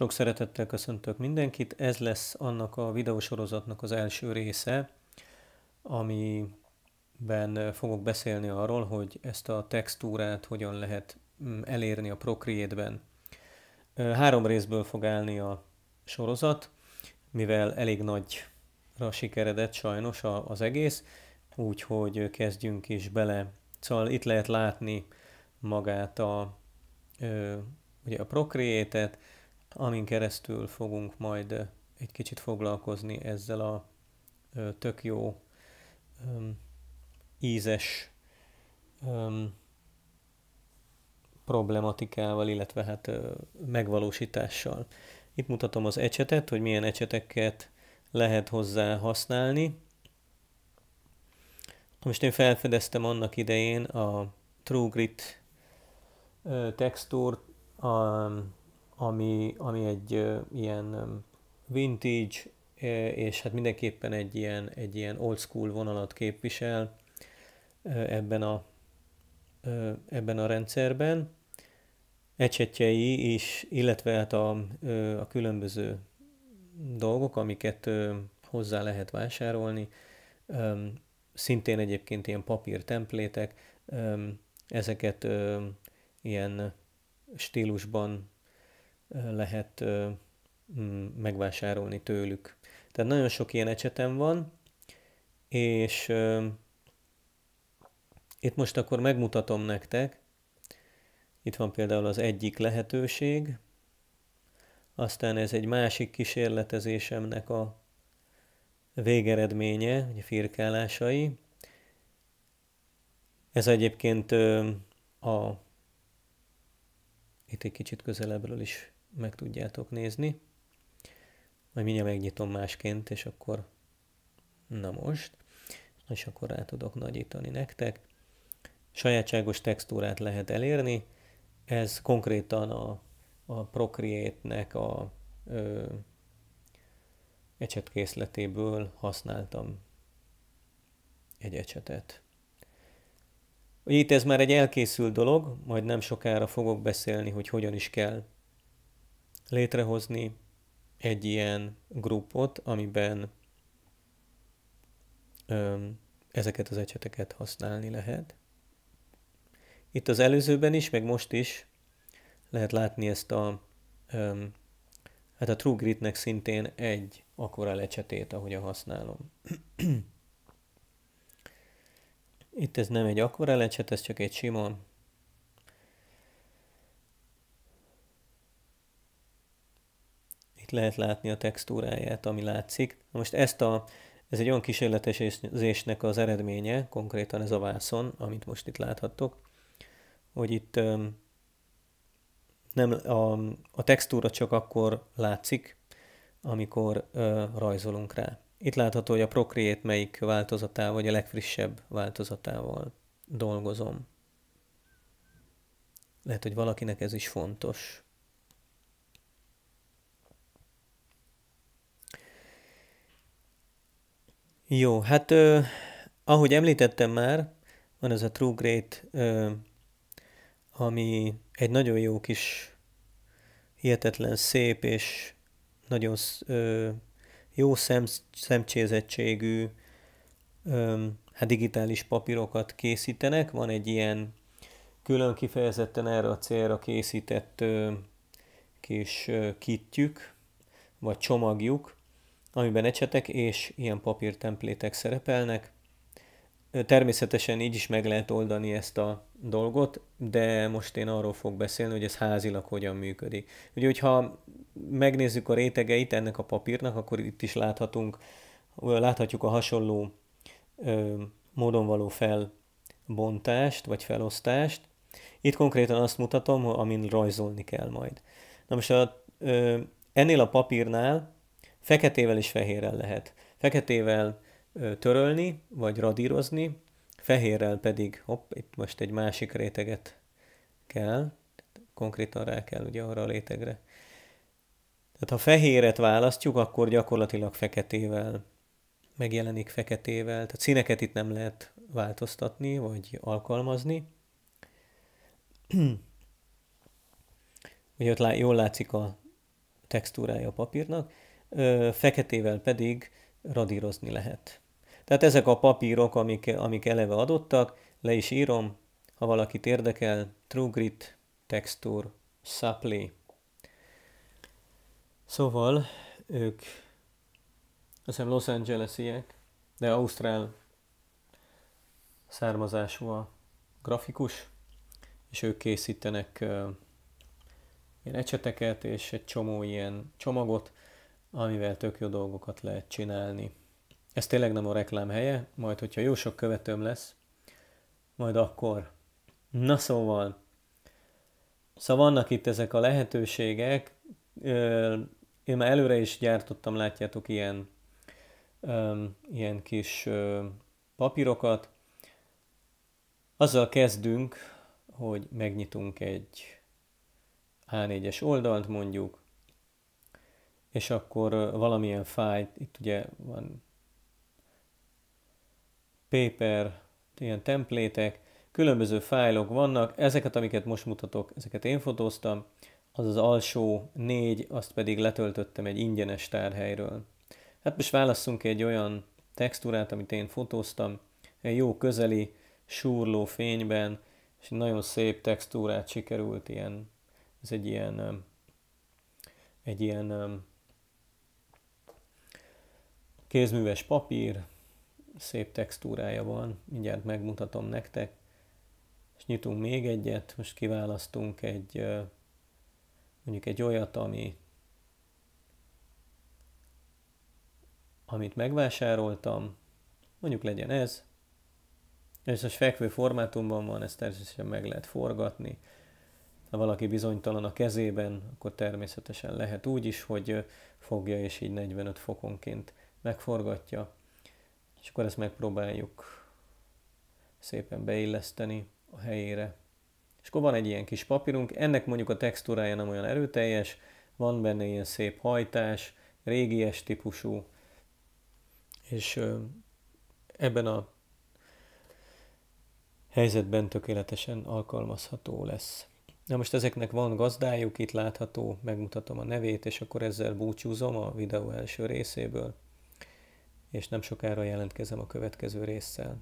Sok szeretettel köszöntök mindenkit. Ez lesz annak a videósorozatnak az első része, amiben fogok beszélni arról, hogy ezt a textúrát hogyan lehet mm, elérni a Procreate-ben. Három részből fog állni a sorozat, mivel elég nagyra sikeredett sajnos az egész, úgyhogy kezdjünk is bele. Szóval itt lehet látni magát a, ugye a Procreate-et, amin keresztül fogunk majd egy kicsit foglalkozni ezzel a tök jó ízes problematikával, illetve hát megvalósítással. Itt mutatom az ecsetet, hogy milyen ecseteket lehet hozzá használni. Most én felfedeztem annak idején a True Grit textúr a ami, ami egy ilyen vintage, és hát mindenképpen egy ilyen, egy ilyen old school vonalat képvisel ebben a, ebben a rendszerben. Ecsetjei is, illetve hát a, a különböző dolgok, amiket hozzá lehet vásárolni, szintén egyébként ilyen papír templétek, ezeket ilyen stílusban lehet mm, megvásárolni tőlük. Tehát nagyon sok ilyen ecsetem van, és itt most akkor megmutatom nektek, itt van például az egyik lehetőség, aztán ez egy másik kísérletezésemnek a végeredménye, a firkálásai. Ez egyébként a itt egy kicsit közelebbről is meg tudjátok nézni. Majd mindjárt megnyitom másként, és akkor na most, és akkor rá tudok nagyítani nektek. Sajátságos textúrát lehet elérni, ez konkrétan a, a Procreate-nek a ö, ecsetkészletéből használtam egy ecsetet. Itt ez már egy elkészült dolog, majd nem sokára fogok beszélni, hogy hogyan is kell létrehozni egy ilyen grupot, amiben öm, ezeket az ecseteket használni lehet. Itt az előzőben is, meg most is lehet látni ezt a, öm, hát a True Gridnek szintén egy akkora lecsetét, ahogyan használom. Itt ez nem egy akkora lecset, ez csak egy sima Itt lehet látni a textúráját, ami látszik. Most ezt a, ez egy olyan kísérletesésnek az eredménye, konkrétan ez a vászon, amit most itt láthattok, hogy itt nem, a, a textúra csak akkor látszik, amikor ö, rajzolunk rá. Itt látható, hogy a Procreate melyik változatával, vagy a legfrissebb változatával dolgozom. Lehet, hogy valakinek ez is fontos. Jó, hát ö, ahogy említettem már, van ez a True Great, ö, ami egy nagyon jó kis, hihetetlen szép és nagyon ö, jó szem, szemcsézettségű, ö, hát digitális papírokat készítenek. Van egy ilyen külön kifejezetten erre a célra készített ö, kis ö, kitjük, vagy csomagjuk, amiben ecsetek és ilyen papírtemplétek szerepelnek. Természetesen így is meg lehet oldani ezt a dolgot, de most én arról fog beszélni, hogy ez házilag hogyan működik. Ugye, hogyha megnézzük a rétegeit ennek a papírnak, akkor itt is láthatunk, láthatjuk a hasonló ö, módon való felbontást, vagy felosztást. Itt konkrétan azt mutatom, amin rajzolni kell majd. Na most a, ö, ennél a papírnál Feketével és fehérrel lehet. Feketével törölni, vagy radírozni, fehérrel pedig, hopp, itt most egy másik réteget kell, konkrétan rá kell ugye arra a rétegre. Tehát ha fehéret választjuk, akkor gyakorlatilag feketével megjelenik feketével, tehát színeket itt nem lehet változtatni, vagy alkalmazni. Ugye ott jól látszik a textúrája a papírnak feketével pedig radírozni lehet. Tehát ezek a papírok, amik, amik eleve adottak, le is írom, ha valakit érdekel, True Grit, Texture, Supply. Szóval ők, azt hiszem Los Angelesiek, de Ausztrál származású a grafikus, és ők készítenek uh, ilyen ecseteket és egy csomó ilyen csomagot, amivel tök jó dolgokat lehet csinálni. Ez tényleg nem a reklám helye, majd hogyha jó sok követőm lesz, majd akkor. Na szóval, szóval vannak itt ezek a lehetőségek, én már előre is gyártottam, látjátok, ilyen, ilyen kis papírokat. Azzal kezdünk, hogy megnyitunk egy A4-es oldalt mondjuk, és akkor valamilyen fájt, itt ugye van paper, ilyen templétek, különböző fájlok vannak, ezeket, amiket most mutatok, ezeket én fotóztam, az az alsó négy, azt pedig letöltöttem egy ingyenes tárhelyről. Hát most válasszunk egy olyan textúrát, amit én fotóztam, egy jó közeli, súrló fényben, és egy nagyon szép textúrát sikerült ilyen, ez egy ilyen, egy ilyen kézműves papír, szép textúrája van, mindjárt megmutatom nektek, és nyitunk még egyet, most kiválasztunk egy, mondjuk egy olyat, ami, amit megvásároltam, mondjuk legyen ez, és most fekvő formátumban van, ezt természetesen meg lehet forgatni, ha valaki bizonytalan a kezében, akkor természetesen lehet úgy is, hogy fogja és így 45 fokonként megforgatja, és akkor ezt megpróbáljuk szépen beilleszteni a helyére. És akkor van egy ilyen kis papírunk, ennek mondjuk a textúrája nem olyan erőteljes, van benne ilyen szép hajtás, régies típusú, és ebben a helyzetben tökéletesen alkalmazható lesz. Na most ezeknek van gazdájuk, itt látható, megmutatom a nevét, és akkor ezzel búcsúzom a videó első részéből és nem sokára jelentkezem a következő résszel.